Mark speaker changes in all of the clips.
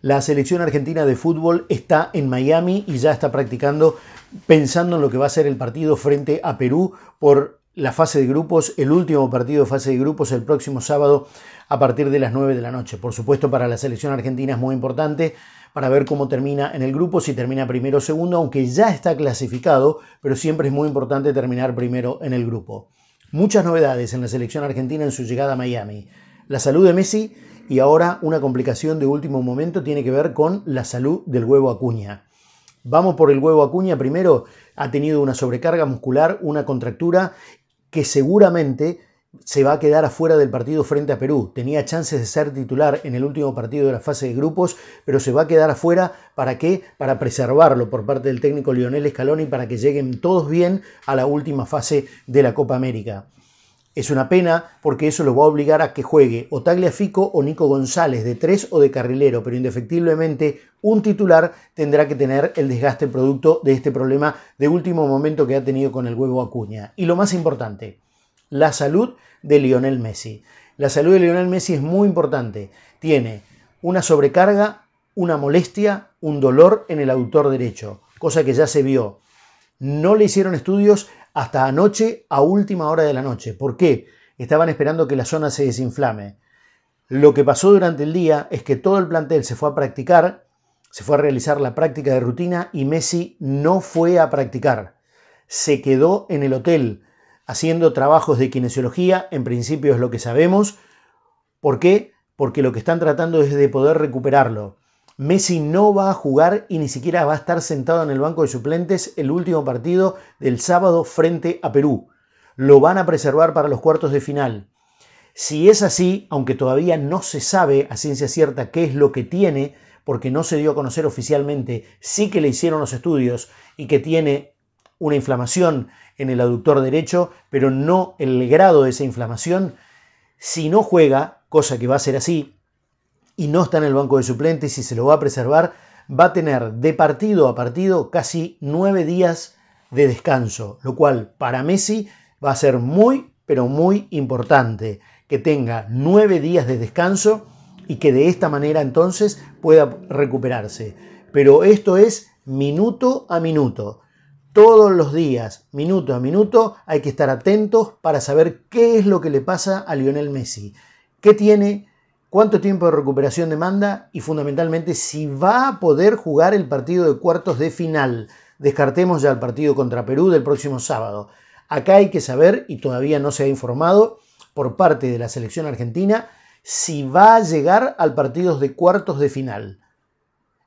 Speaker 1: La selección argentina de fútbol está en Miami y ya está practicando pensando en lo que va a ser el partido frente a Perú por la fase de grupos, el último partido de fase de grupos el próximo sábado a partir de las 9 de la noche. Por supuesto, para la selección argentina es muy importante para ver cómo termina en el grupo, si termina primero o segundo, aunque ya está clasificado, pero siempre es muy importante terminar primero en el grupo. Muchas novedades en la selección argentina en su llegada a Miami. La salud de Messi y ahora una complicación de último momento tiene que ver con la salud del huevo acuña. Vamos por el huevo acuña primero. Ha tenido una sobrecarga muscular, una contractura que seguramente se va a quedar afuera del partido frente a Perú. Tenía chances de ser titular en el último partido de la fase de grupos, pero se va a quedar afuera para qué? Para preservarlo por parte del técnico Lionel Scaloni para que lleguen todos bien a la última fase de la Copa América. Es una pena porque eso lo va a obligar a que juegue o Fico o Nico González de tres o de carrilero, pero indefectiblemente un titular tendrá que tener el desgaste producto de este problema de último momento que ha tenido con el huevo Acuña. Y lo más importante, la salud de Lionel Messi. La salud de Lionel Messi es muy importante. Tiene una sobrecarga, una molestia, un dolor en el autor derecho, cosa que ya se vio. No le hicieron estudios hasta anoche a última hora de la noche. ¿Por qué? Estaban esperando que la zona se desinflame. Lo que pasó durante el día es que todo el plantel se fue a practicar, se fue a realizar la práctica de rutina y Messi no fue a practicar. Se quedó en el hotel haciendo trabajos de kinesiología, en principio es lo que sabemos. ¿Por qué? Porque lo que están tratando es de poder recuperarlo. Messi no va a jugar y ni siquiera va a estar sentado en el banco de suplentes el último partido del sábado frente a Perú. Lo van a preservar para los cuartos de final. Si es así, aunque todavía no se sabe a ciencia cierta qué es lo que tiene, porque no se dio a conocer oficialmente, sí que le hicieron los estudios y que tiene una inflamación en el aductor derecho, pero no el grado de esa inflamación, si no juega, cosa que va a ser así, y no está en el banco de suplentes y se lo va a preservar, va a tener de partido a partido casi nueve días de descanso, lo cual para Messi va a ser muy, pero muy importante que tenga nueve días de descanso y que de esta manera entonces pueda recuperarse. Pero esto es minuto a minuto. Todos los días, minuto a minuto, hay que estar atentos para saber qué es lo que le pasa a Lionel Messi. ¿Qué tiene? cuánto tiempo de recuperación demanda y fundamentalmente si va a poder jugar el partido de cuartos de final. Descartemos ya el partido contra Perú del próximo sábado. Acá hay que saber, y todavía no se ha informado por parte de la selección argentina, si va a llegar al partido de cuartos de final.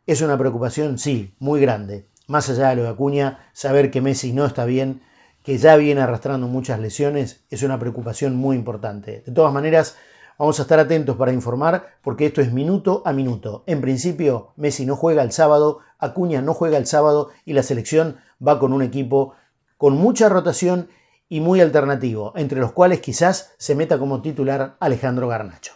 Speaker 1: Es una preocupación, sí, muy grande. Más allá de lo de Acuña, saber que Messi no está bien, que ya viene arrastrando muchas lesiones, es una preocupación muy importante. De todas maneras, Vamos a estar atentos para informar porque esto es minuto a minuto. En principio, Messi no juega el sábado, Acuña no juega el sábado y la selección va con un equipo con mucha rotación y muy alternativo, entre los cuales quizás se meta como titular Alejandro Garnacho.